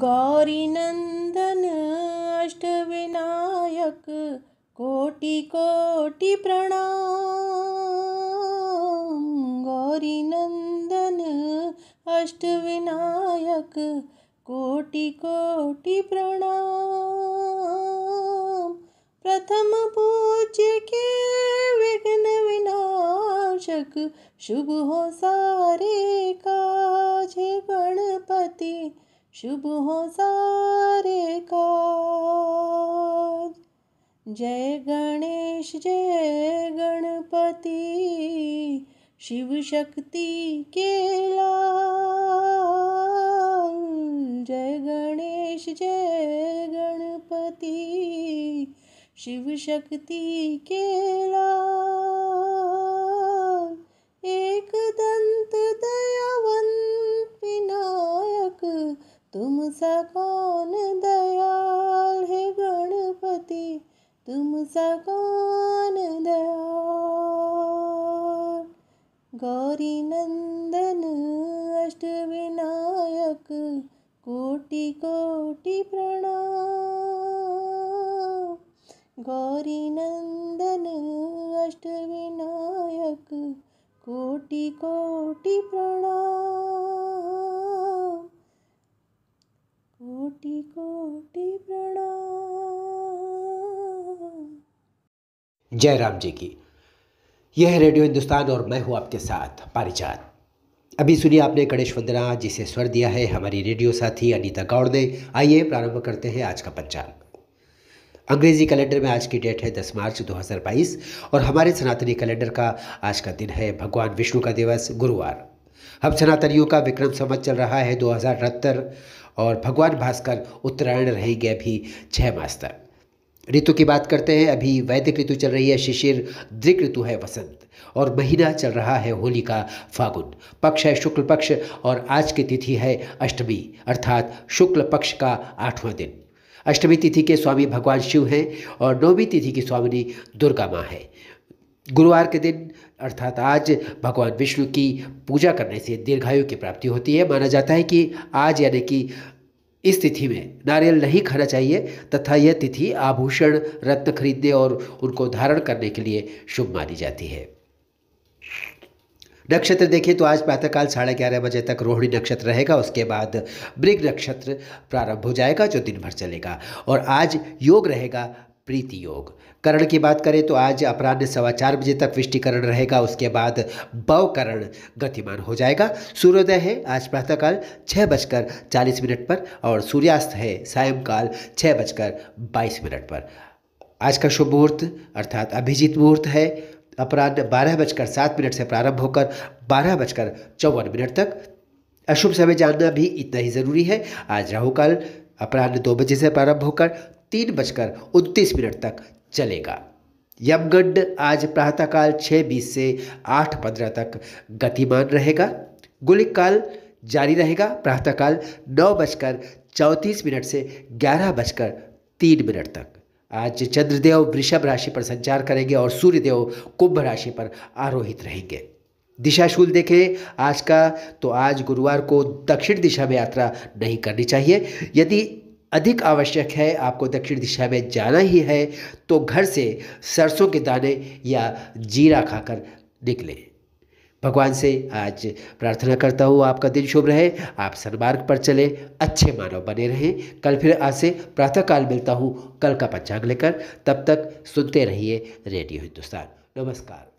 गौरी अष्ट अष्टविनायक कोटि कोटि प्रणाम गौरी अष्ट अष्टविनायक कोटि कोटि प्रणाम प्रथम पूज्य के विघ्न विनाशक शुभ हो सारे काज गणपति शुभ हो सारे काज जय गणेश जय गणपति शिव शक्ति केला जय गणेश जय गणपति शिव शक्ति केला तुमचा कोण दयाल हे गणपती तुमचा कोण दयाल गौरी नंदन अष्टविनायक कोटी कोटि प्रणाम गौरी नंदन अष्टविनायक कोटी कोटी प्रणाम कोटि कोटि प्रणाम जय राम जी की यह है रेडियो हिंदुस्तान और मैं हूं आपके साथ पारिजात अभी सुनिए आपने गणेश वंदना जिसे स्वर दिया है हमारी रेडियो साथी अनीता गौड़ ने आइए प्रारंभ करते हैं आज का पंचांग अंग्रेजी कैलेंडर में आज की डेट है 10 मार्च 2022 और हमारे सनातनी कैलेंडर का आज का दिन है भगवान विष्णु का दिवस गुरुवार हम सनातनियों का विक्रम संवत चल रहा है दो और भगवान भास्कर उत्तरायण रहेंगे अभी छः मास तक ऋतु की बात करते हैं अभी वैदिक ऋतु चल रही है शिशिर दृक ऋतु है वसंत और महीना चल रहा है होली का फागुन पक्ष है शुक्ल पक्ष और आज की तिथि है अष्टमी अर्थात शुक्ल पक्ष का आठवां दिन अष्टमी तिथि के स्वामी भगवान शिव हैं और नौवीं तिथि की स्वामिनी दुर्गा माँ है गुरुवार के दिन अर्थात आज भगवान विष्णु की पूजा करने से दीर्घायु की प्राप्ति होती है माना जाता है कि आज यानी कि इस तिथि में नारियल नहीं खाना चाहिए तथा यह तिथि आभूषण रत्न खरीदने और उनको धारण करने के लिए शुभ मानी जाती है नक्षत्र देखें तो आज प्रातःकाल साढ़े ग्यारह बजे तक रोहिणी नक्षत्र रहेगा उसके बाद मृग नक्षत्र प्रारंभ हो जाएगा जो दिन भर चलेगा और आज योग रहेगा प्रीति योग करण की बात करें तो आज अपराह्न सवा चार बजे तक विष्टिकरण रहेगा उसके बाद बवकरण गतिमान हो जाएगा सूर्योदय है आज प्रातःकाल छः बजकर चालीस मिनट पर और सूर्यास्त है सायंकाल छः बजकर बाईस मिनट पर आज का शुभ मुहूर्त अर्थात अभिजीत मुहूर्त है अपराह्न बारह बजकर सात मिनट से प्रारंभ होकर बारह बजकर चौवन मिनट तक अशुभ समय जानना भी इतना ही ज़रूरी है आज राहुकाल अपराह्न दो बजे से प्रारंभ होकर तीन बजकर उनतीस मिनट तक चलेगा यमगंड आज प्रातःकाल छः बीस से आठ पंद्रह तक गतिमान रहेगा काल जारी रहेगा प्रातःकाल नौ बजकर चौंतीस मिनट से ग्यारह बजकर तीन मिनट तक आज चंद्रदेव वृषभ राशि पर संचार करेंगे और सूर्यदेव कुंभ राशि पर आरोहित रहेंगे दिशाशूल देखें आज का तो आज गुरुवार को दक्षिण दिशा में यात्रा नहीं करनी चाहिए यदि अधिक आवश्यक है आपको दक्षिण दिशा में जाना ही है तो घर से सरसों के दाने या जीरा खाकर निकलें भगवान से आज प्रार्थना करता हूँ आपका दिन शुभ रहे आप सन्मार्ग पर चले अच्छे मानव बने रहें कल फिर आज से प्रातःकाल मिलता हूँ कल का पंचांग लेकर तब तक सुनते रहिए रेडियो हिंदुस्तान नमस्कार